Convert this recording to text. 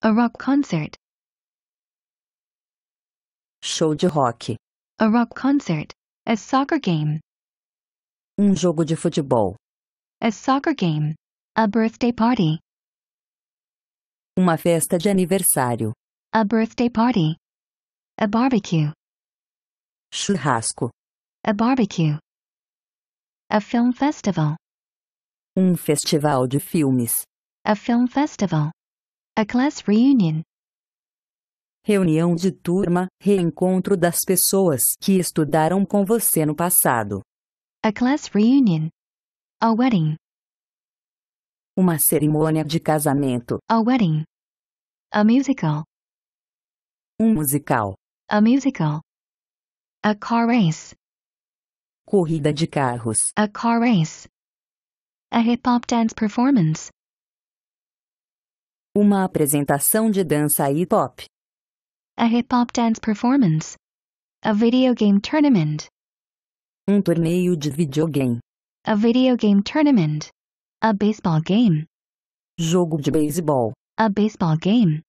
A rock concert. Show de rock. A rock concert. A soccer game. Um jogo de futebol. A soccer game. A birthday party. Uma festa de aniversário. A birthday party. A barbecue. Churrasco. A barbecue. A film festival. Um festival de filmes. A film festival. A class reunion. Reunião de turma, reencontro das pessoas que estudaram com você no passado. A class reunion. A wedding. Uma cerimônia de casamento. A wedding. A musical. Um musical. A musical. A car race. Corrida de carros. A car race. A hip hop dance performance. Uma apresentação de dança hip hop. A hip hop dance performance. A video game tournament. Um torneio de videogame. A video game tournament. A baseball game. Jogo de beisebol. A baseball game.